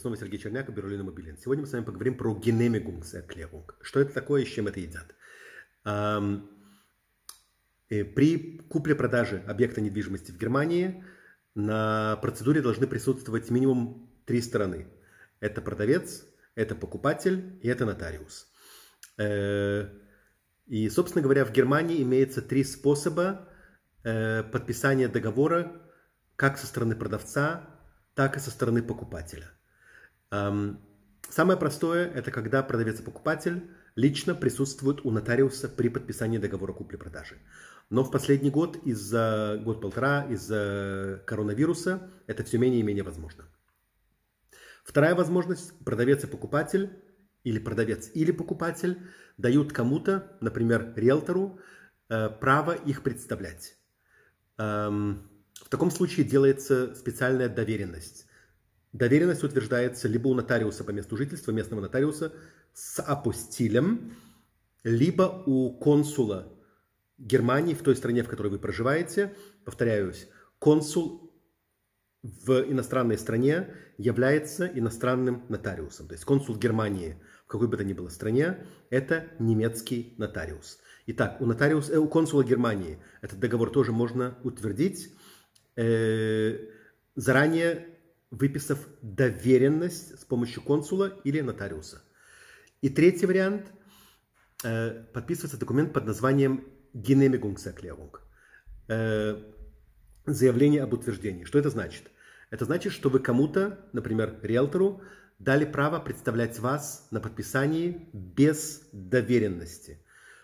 снова Сергей Черняк, Берлин Мобилин. Сегодня мы с вами поговорим про генемигунксерклерунг. Что это такое и с чем это едят? Э, при купле-продаже объекта недвижимости в Германии на процедуре должны присутствовать минимум три стороны. Это продавец, это покупатель и это нотариус. Э, и, собственно говоря, в Германии имеется три способа э, подписания договора как со стороны продавца, так и со стороны покупателя. Самое простое – это когда продавец и покупатель лично присутствуют у нотариуса при подписании договора купли-продажи. Но в последний год, из-за год-полтора, из-за коронавируса, это все менее и менее возможно. Вторая возможность – продавец и покупатель, или продавец, или покупатель дают кому-то, например, риэлтору, э, право их представлять. В таком случае делается специальная доверенность. Доверенность утверждается либо у нотариуса по месту жительства, местного нотариуса с апостилем, либо у консула Германии в той стране, в которой вы проживаете. Повторяюсь, консул в иностранной стране является иностранным нотариусом. То есть консул Германии в какой бы то ни было стране – это немецкий нотариус. Итак, у, нотариус, э, у консула Германии этот договор тоже можно утвердить. Э, заранее выписав доверенность с помощью консула или нотариуса. И третий вариант э, подписывается документ под названием «Genehmigungserklärung» э, – заявление об утверждении. Что это значит? Это значит, что вы кому-то, например, риэлтору, дали право представлять вас на подписании без доверенности.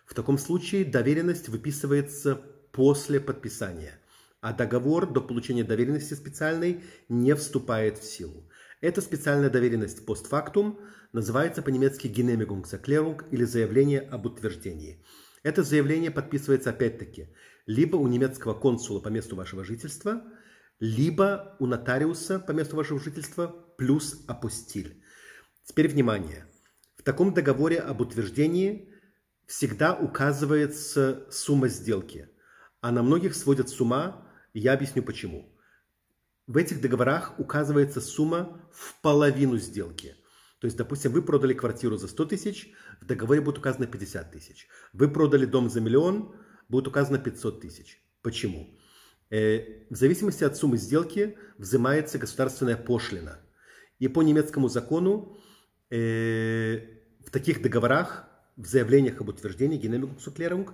В таком случае доверенность выписывается после подписания – а договор до получения доверенности специальной не вступает в силу. Эта специальная доверенность постфактум называется по-немецки Genehmigungserklärung или заявление об утверждении. Это заявление подписывается опять-таки либо у немецкого консула по месту вашего жительства, либо у нотариуса по месту вашего жительства плюс апостиль. Теперь внимание. В таком договоре об утверждении всегда указывается сумма сделки – она а многих сводит с ума, и я объясню почему. В этих договорах указывается сумма в половину сделки. То есть, допустим, вы продали квартиру за 100 тысяч, в договоре будет указано 50 тысяч. Вы продали дом за миллион, будет указано 500 тысяч. Почему? Э, в зависимости от суммы сделки взимается государственная пошлина. И по немецкому закону э, в таких договорах, в заявлениях об утверждении Генемикумсуклерунг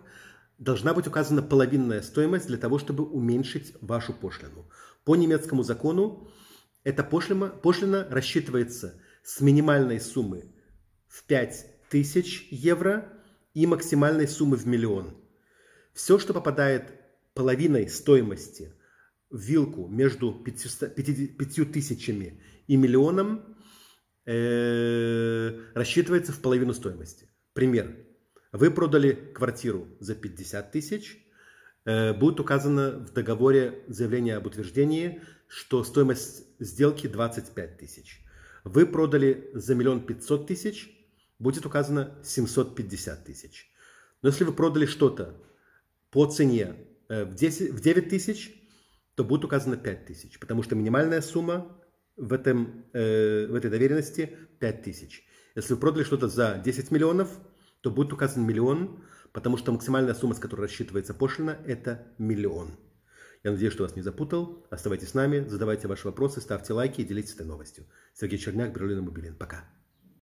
должна быть указана половинная стоимость для того, чтобы уменьшить вашу пошлину. По немецкому закону эта пошлина, пошлина рассчитывается с минимальной суммы в 5000 евро и максимальной суммы в миллион. Все, что попадает половиной стоимости в вилку между 5000 и миллионом, э, рассчитывается в половину стоимости. Пример. Вы продали квартиру за 50 тысяч. Э, будет указано в договоре заявление об утверждении, что стоимость сделки 25 тысяч. Вы продали за миллион пятьсот тысяч, будет указано 750 тысяч. Но если вы продали что-то по цене э, в, 10, в 9 тысяч, то будет указано 5 тысяч, потому что минимальная сумма в, этом, э, в этой доверенности 5 тысяч. Если вы продали что-то за 10 миллионов – то будет указан миллион, потому что максимальная сумма, с которой рассчитывается пошлина, это миллион. Я надеюсь, что вас не запутал. Оставайтесь с нами, задавайте ваши вопросы, ставьте лайки и делитесь этой новостью. Сергей Черняк, Берлин и Мобилин. Пока.